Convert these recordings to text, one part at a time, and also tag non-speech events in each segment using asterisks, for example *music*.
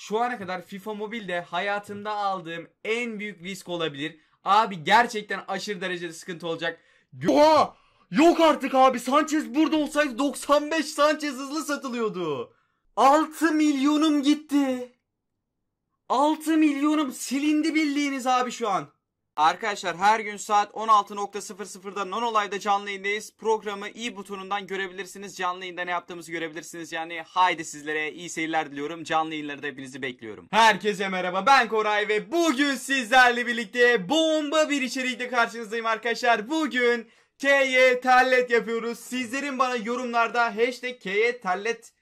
şu ana kadar FIFA Mobile'de hayatımda aldığım en büyük risk olabilir. Abi gerçekten aşırı derecede sıkıntı olacak. Oha! Yok artık abi Sanchez burada olsaydı 95 Sanchez hızlı satılıyordu. 6 milyonum gitti. 6 milyonum silindi bildiğiniz abi şu an. Arkadaşlar her gün saat 16.00'da non olayda canlı yayındayız. Programı i butonundan görebilirsiniz. Canlı yayında ne yaptığımızı görebilirsiniz. Yani haydi sizlere iyi seyirler diliyorum. Canlı yayınlarda hepinizi bekliyorum. Herkese merhaba ben Koray ve bugün sizlerle birlikte bomba bir içerikle karşınızdayım arkadaşlar. Bugün KY tallet yapıyoruz. Sizlerin bana yorumlarda hashtag KY tallet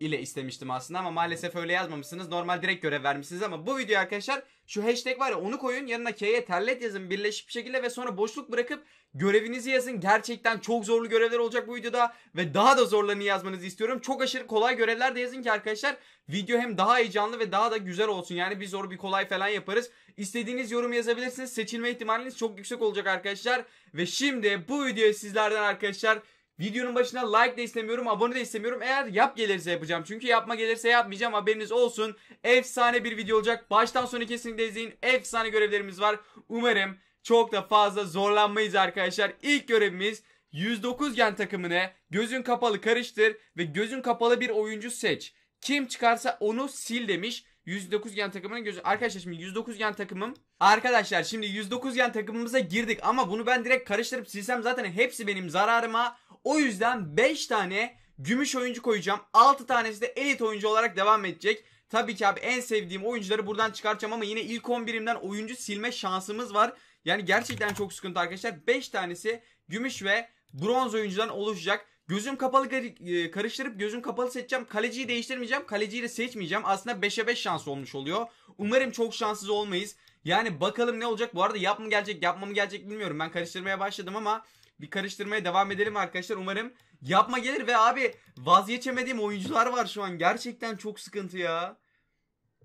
ile istemiştim aslında ama maalesef öyle yazmamışsınız. Normal direkt görev vermişsiniz ama bu video arkadaşlar şu hashtag var ya onu koyun yanına K'ye terlet yazın birleşik bir şekilde ve sonra boşluk bırakıp görevinizi yazın. Gerçekten çok zorlu görevler olacak bu videoda ve daha da zorlarını yazmanızı istiyorum. Çok aşırı kolay görevler de yazın ki arkadaşlar video hem daha heyecanlı ve daha da güzel olsun. Yani bir zor bir kolay falan yaparız. İstediğiniz yorum yazabilirsiniz. Seçilme ihtimaliniz çok yüksek olacak arkadaşlar. Ve şimdi bu videoyu sizlerden arkadaşlar Videonun başına like de istemiyorum, abone de istemiyorum. Eğer yap gelirse yapacağım. Çünkü yapma gelirse yapmayacağım. Haberiniz olsun. Efsane bir video olacak. Baştan sona kesinlikle izleyin. Efsane görevlerimiz var. Umarım çok da fazla zorlanmayız arkadaşlar. İlk görevimiz 109 gen takımını gözün kapalı karıştır ve gözün kapalı bir oyuncu seç. Kim çıkarsa onu sil demiş. 109 gen takımının gözü. Arkadaşlar şimdi 109 gen takımım. Arkadaşlar şimdi 109 gen takımımıza girdik ama bunu ben direkt karıştırıp silsem zaten hepsi benim zararıma. O yüzden 5 tane gümüş oyuncu koyacağım. 6 tanesi de elit oyuncu olarak devam edecek. Tabii ki abi en sevdiğim oyuncuları buradan çıkartacağım ama yine ilk 11'imden oyuncu silme şansımız var. Yani gerçekten çok sıkıntı arkadaşlar. 5 tanesi gümüş ve bronz oyuncudan oluşacak. Gözüm kapalı e, karıştırıp gözüm kapalı seçeceğim. Kaleciyi değiştirmeyeceğim. Kaleciyi de seçmeyeceğim. Aslında 5'e 5 şans olmuş oluyor. Umarım çok şanssız olmayız. Yani bakalım ne olacak. Bu arada yap mı gelecek yapma mı gelecek bilmiyorum. Ben karıştırmaya başladım ama bir karıştırmaya devam edelim arkadaşlar. Umarım yapma gelir ve abi vazgeçemediğim oyuncular var şu an. Gerçekten çok sıkıntı ya.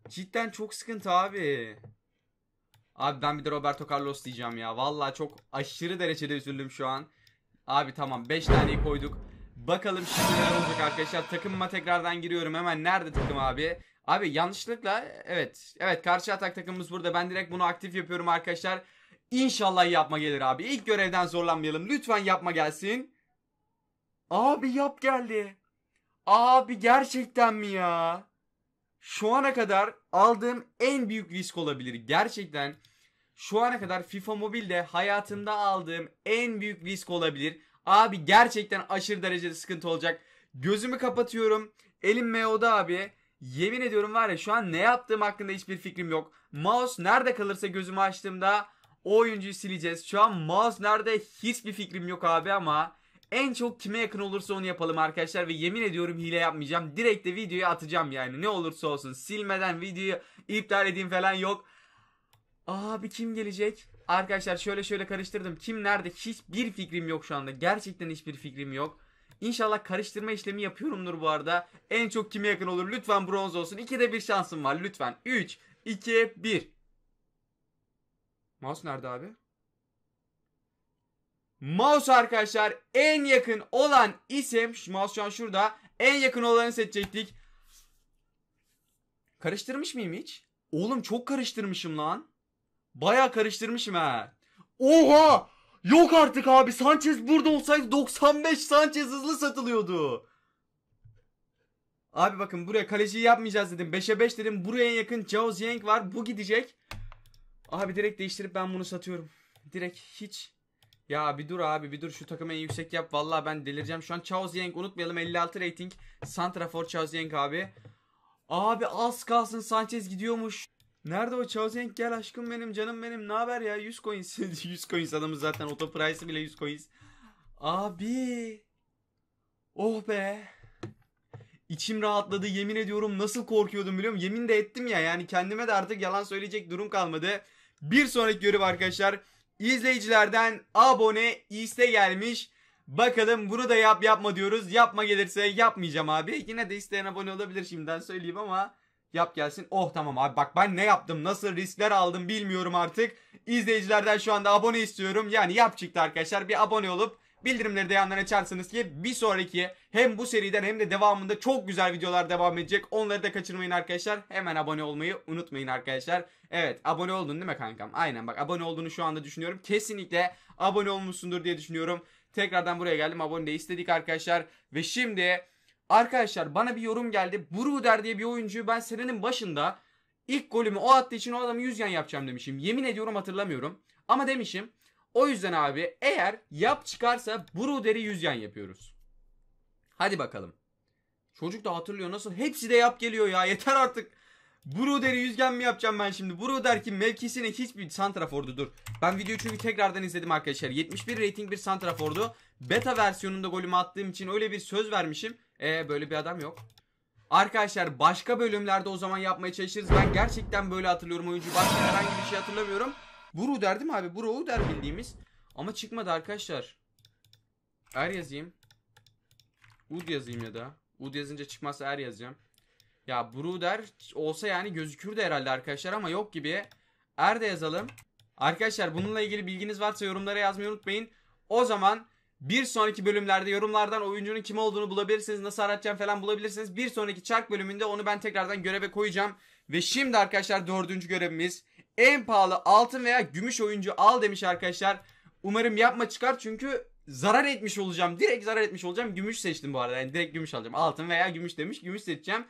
Cidden çok sıkıntı abi. Abi ben bir de Roberto Carlos diyeceğim ya. Vallahi çok aşırı derecede üzüldüm şu an. Abi tamam 5 taneyi koyduk. Bakalım şimdi neler olacak arkadaşlar. Takımıma tekrardan giriyorum. Hemen nerede takım abi? Abi yanlışlıkla evet. Evet karşı atak takımımız burada. Ben direkt bunu aktif yapıyorum arkadaşlar. İnşallah yapma gelir abi. İlk görevden zorlanmayalım. Lütfen yapma gelsin. Abi yap geldi. Abi gerçekten mi ya? Şu ana kadar aldığım en büyük risk olabilir. Gerçekten şu ana kadar FIFA Mobile'de hayatımda aldığım en büyük risk olabilir. Abi gerçekten aşırı derecede sıkıntı olacak. Gözümü kapatıyorum. Elim meoda abi. Yemin ediyorum var ya şu an ne yaptığım hakkında hiçbir fikrim yok. Mouse nerede kalırsa gözümü açtığımda o oyuncuyu sileceğiz. Şu an mouse nerede hiçbir fikrim yok abi ama en çok kime yakın olursa onu yapalım arkadaşlar ve yemin ediyorum hile yapmayacağım. Direkt de videoyu atacağım yani ne olursa olsun silmeden videoyu iptal edeyim falan yok. Abi kim gelecek? Arkadaşlar şöyle şöyle karıştırdım. Kim nerede? Hiçbir fikrim yok şu anda. Gerçekten hiçbir fikrim yok. İnşallah karıştırma işlemi yapıyorumdur bu arada. En çok kime yakın olur? Lütfen bronz olsun. İkide bir şansım var lütfen. 3, 2, 1. Mouse nerede abi? Mouse arkadaşlar en yakın olan isim. Şu mouse şu an şurada. En yakın olanı seçecektik. Karıştırmış mıyım hiç? Oğlum çok karıştırmışım lan. Baya karıştırmışım ha. Oha! Yok artık abi. Sanchez burada olsaydı 95 Sanchez hızlı satılıyordu. Abi bakın buraya kaleciyi yapmayacağız dedim. 5'e 5 dedim. Buraya yakın Zhao Ziyeng var. Bu gidecek. Abi direkt değiştirip ben bunu satıyorum. Direkt hiç. Ya bir dur abi bir dur şu takımı en yüksek yap. Valla ben delireceğim. Şu an Zhao Ziyeng unutmayalım. 56 rating. Santrafor Zhao Ziyeng abi. Abi az kalsın Sanchez gidiyormuş. Nerede o Chaozenk gel aşkım benim canım benim ne haber ya 100 coins 100 *laughs* coins adamız zaten oto price bile 100 coins. Abi. Oh be. İçim rahatladı yemin ediyorum nasıl korkuyordum biliyor musun? Yemin de ettim ya yani kendime de artık yalan söyleyecek durum kalmadı. Bir sonraki görüp arkadaşlar izleyicilerden abone iste gelmiş. Bakalım bunu da yap yapma diyoruz. Yapma gelirse yapmayacağım abi. Yine de isteyen abone olabilir şimdiden söyleyeyim ama Yap gelsin. Oh tamam abi bak ben ne yaptım nasıl riskler aldım bilmiyorum artık. İzleyicilerden şu anda abone istiyorum. Yani yap çıktı arkadaşlar bir abone olup bildirimleri de yanlarına açarsınız ki bir sonraki hem bu seriden hem de devamında çok güzel videolar devam edecek. Onları da kaçırmayın arkadaşlar. Hemen abone olmayı unutmayın arkadaşlar. Evet abone oldun değil mi kankam? Aynen bak abone olduğunu şu anda düşünüyorum. Kesinlikle abone olmuşsundur diye düşünüyorum. Tekrardan buraya geldim. Abone de istedik arkadaşlar. Ve şimdi Arkadaşlar bana bir yorum geldi. Bruder diye bir oyuncuyu ben senenin başında ilk golümü o attığı için o adamı 100 yapacağım demişim. Yemin ediyorum hatırlamıyorum. Ama demişim. O yüzden abi eğer yap çıkarsa Bruder'i 100 yan yapıyoruz. Hadi bakalım. Çocuk da hatırlıyor nasıl hepsi de yap geliyor ya *laughs* yeter artık. Bruder'i yüzgen mi yapacağım ben şimdi? Bruder ki mevkisine hiçbir santrafordu dur. Ben videoyu çünkü tekrardan izledim arkadaşlar. 71 rating bir santrafordu. Beta versiyonunda golümü attığım için öyle bir söz vermişim. Ee böyle bir adam yok. Arkadaşlar başka bölümlerde o zaman yapmaya çalışırız. Ben gerçekten böyle hatırlıyorum oyuncu. Başka herhangi bir şey hatırlamıyorum. Buru der değil mi abi? Buru der bildiğimiz. Ama çıkmadı arkadaşlar. Er yazayım. Ud yazayım ya da. Ud yazınca çıkmazsa er yazacağım. Ya der olsa yani gözükürdü herhalde arkadaşlar ama yok gibi. Er de yazalım. Arkadaşlar bununla ilgili bilginiz varsa yorumlara yazmayı unutmayın. O zaman bir sonraki bölümlerde yorumlardan oyuncunun kim olduğunu bulabilirsiniz. Nasıl aratacağım falan bulabilirsiniz. Bir sonraki çark bölümünde onu ben tekrardan göreve koyacağım. Ve şimdi arkadaşlar dördüncü görevimiz. En pahalı altın veya gümüş oyuncu al demiş arkadaşlar. Umarım yapma çıkar çünkü zarar etmiş olacağım. Direkt zarar etmiş olacağım. Gümüş seçtim bu arada. Yani direkt gümüş alacağım. Altın veya gümüş demiş. Gümüş seçeceğim.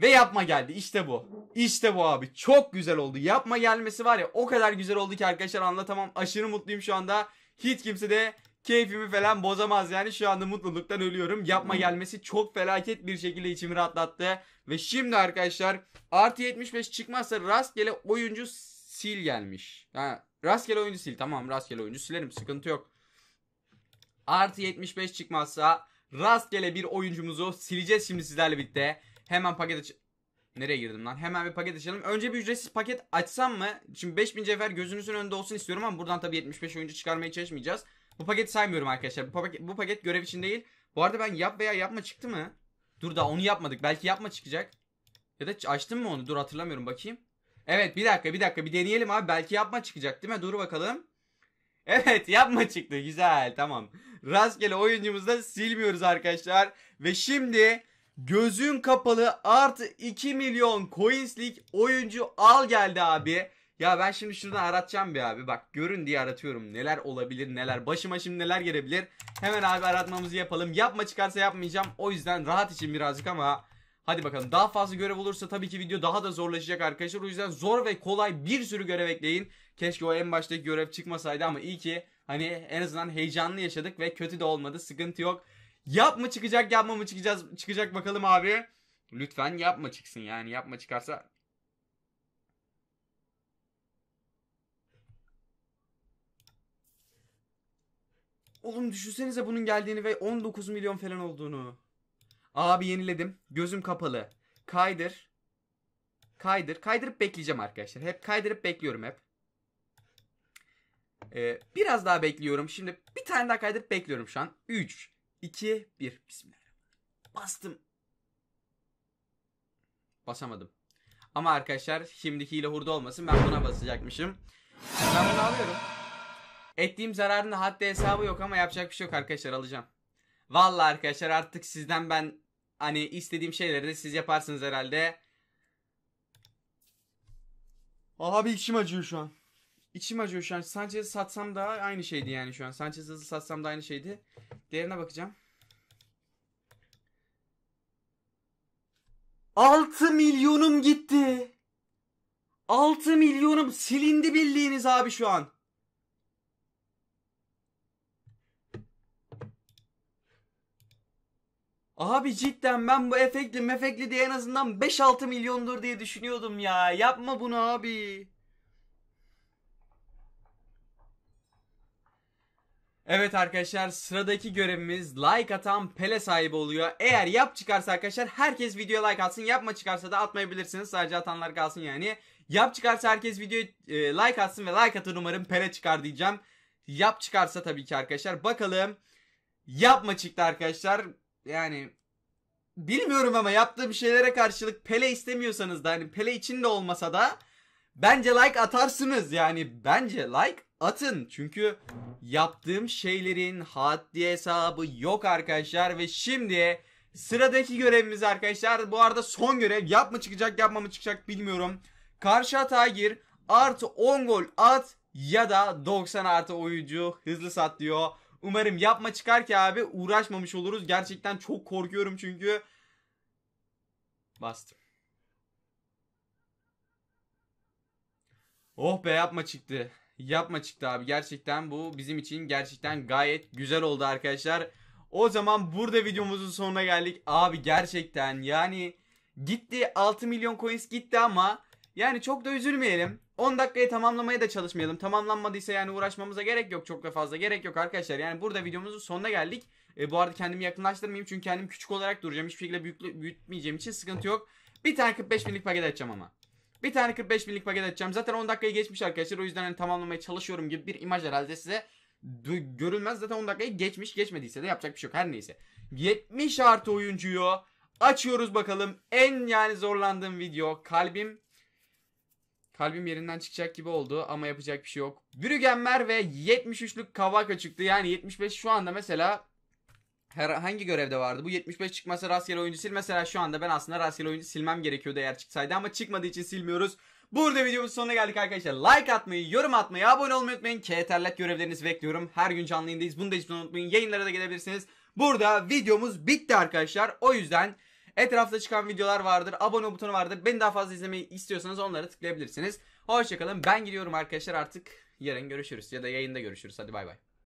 Ve yapma geldi. İşte bu. İşte bu abi. Çok güzel oldu. Yapma gelmesi var ya o kadar güzel oldu ki arkadaşlar anlatamam. Aşırı mutluyum şu anda. Hiç kimse de keyfimi falan bozamaz yani şu anda mutluluktan ölüyorum. Yapma gelmesi çok felaket bir şekilde içimi rahatlattı. Ve şimdi arkadaşlar artı 75 çıkmazsa rastgele oyuncu sil gelmiş. Ha, rastgele oyuncu sil tamam rastgele oyuncu silerim sıkıntı yok. Artı 75 çıkmazsa rastgele bir oyuncumuzu sileceğiz şimdi sizlerle birlikte. Hemen paket aç Nereye girdim lan? Hemen bir paket açalım. Önce bir ücretsiz paket açsam mı? Şimdi 5000 cevher gözünüzün önünde olsun istiyorum ama buradan tabii 75 oyuncu çıkarmaya çalışmayacağız. Bu paketi saymıyorum arkadaşlar. Bu paket, bu paket görev için değil. Bu arada ben yap veya yapma çıktı mı? Dur da onu yapmadık. Belki yapma çıkacak. Ya da açtım mı onu? Dur hatırlamıyorum bakayım. Evet bir dakika bir dakika bir deneyelim abi. Belki yapma çıkacak değil mi? Dur bakalım. *laughs* Evet yapma çıktı. Güzel tamam. Rastgele oyuncumuzu da silmiyoruz arkadaşlar. Ve şimdi Gözün kapalı artı 2 milyon coinslik oyuncu al geldi abi. Ya ben şimdi şuradan aratacağım bir abi. Bak görün diye aratıyorum. Neler olabilir neler. Başıma şimdi neler gelebilir. Hemen abi aratmamızı yapalım. Yapma çıkarsa yapmayacağım. O yüzden rahat için birazcık ama... Hadi bakalım daha fazla görev olursa tabii ki video daha da zorlaşacak arkadaşlar. O yüzden zor ve kolay bir sürü görev ekleyin. Keşke o en baştaki görev çıkmasaydı ama iyi ki hani en azından heyecanlı yaşadık ve kötü de olmadı. Sıkıntı yok. Yap mı çıkacak yapma mı çıkacağız çıkacak bakalım abi. Lütfen yapma çıksın yani yapma çıkarsa. Oğlum düşünsenize bunun geldiğini ve 19 milyon falan olduğunu. Abi yeniledim. Gözüm kapalı. Kaydır. Kaydır. Kaydırıp bekleyeceğim arkadaşlar. Hep kaydırıp bekliyorum hep. Ee, biraz daha bekliyorum. Şimdi bir tane daha kaydırıp bekliyorum şu an. 3, 2, 1. Bismillahirrahmanirrahim. Bastım. Basamadım. Ama arkadaşlar şimdiki hile hurda olmasın ben buna basacakmışım. Ben bunu alıyorum. Ettiğim zararın haddi hesabı yok ama yapacak bir şey yok arkadaşlar alacağım. Vallahi arkadaşlar artık sizden ben hani istediğim şeyleri de siz yaparsınız herhalde. Aha bir içim acıyor şu an. İçim acıyor şu an. Sanchez'i satsam da aynı şeydi yani şu an. Sanchez'i satsam da aynı şeydi. Değerine bakacağım. 6 milyonum gitti. 6 milyonum silindi bildiğiniz abi şu an. Abi cidden ben bu efekli mefekli diye en azından 5-6 milyondur diye düşünüyordum ya. Yapma bunu abi. Evet arkadaşlar sıradaki görevimiz like atan pele sahibi oluyor. Eğer yap çıkarsa arkadaşlar herkes videoya like atsın. Yapma çıkarsa da atmayabilirsiniz. Sadece atanlar kalsın yani. Yap çıkarsa herkes videoya e, like atsın ve like atın umarım pele çıkar diyeceğim. Yap çıkarsa tabii ki arkadaşlar. Bakalım yapma çıktı arkadaşlar. Yani bilmiyorum ama yaptığım şeylere karşılık pele istemiyorsanız da hani pele içinde olmasa da bence like atarsınız. Yani bence like atın. Çünkü yaptığım şeylerin haddi hesabı yok arkadaşlar. Ve şimdi sıradaki görevimiz arkadaşlar. Bu arada son görev. yapma çıkacak yapma mı çıkacak bilmiyorum. Karşı hata gir. Artı 10 gol at. Ya da 90 artı oyuncu hızlı sat diyor. Umarım yapma çıkar ki abi uğraşmamış oluruz. Gerçekten çok korkuyorum çünkü. Bastım. Oh be yapma çıktı yapma çıktı abi. Gerçekten bu bizim için gerçekten gayet güzel oldu arkadaşlar. O zaman burada videomuzun sonuna geldik. Abi gerçekten yani gitti 6 milyon coins gitti ama yani çok da üzülmeyelim. 10 dakikayı tamamlamaya da çalışmayalım. Tamamlanmadıysa yani uğraşmamıza gerek yok. Çok da fazla gerek yok arkadaşlar. Yani burada videomuzun sonuna geldik. E, bu arada kendimi yakınlaştırmayayım çünkü kendim küçük olarak duracağım. Hiçbir şekilde büyütmeyeceğim için sıkıntı yok. Bir tane 45 binlik paket açacağım ama. Bir tane 45 binlik paket edeceğim. Zaten 10 dakikayı geçmiş arkadaşlar. O yüzden hani tamamlamaya çalışıyorum gibi bir imaj herhalde size görülmez. Zaten 10 dakikayı geçmiş. Geçmediyse de yapacak bir şey yok. Her neyse. 70 artı oyuncuyu açıyoruz bakalım. En yani zorlandığım video. Kalbim Kalbim yerinden çıkacak gibi oldu ama yapacak bir şey yok. Brügenmer ve 73'lük kavak çıktı. Yani 75 şu anda mesela her, hangi görevde vardı? Bu 75 çıkmasa rastgele oyuncu sil. Mesela şu anda ben aslında rastgele oyuncu silmem gerekiyordu eğer çıksaydı ama çıkmadığı için silmiyoruz. Burada videomuz sonuna geldik arkadaşlar. Like atmayı, yorum atmayı, abone olmayı unutmayın. KTRLet görevlerinizi bekliyorum. Her gün canlı yayındayız. Bunu da hiç unutmayın. Yayınlara da gelebilirsiniz. Burada videomuz bitti arkadaşlar. O yüzden etrafta çıkan videolar vardır. Abone butonu vardır. Beni daha fazla izlemeyi istiyorsanız onlara tıklayabilirsiniz. Hoşçakalın. Ben gidiyorum arkadaşlar artık. Yarın görüşürüz ya da yayında görüşürüz. Hadi bay bay.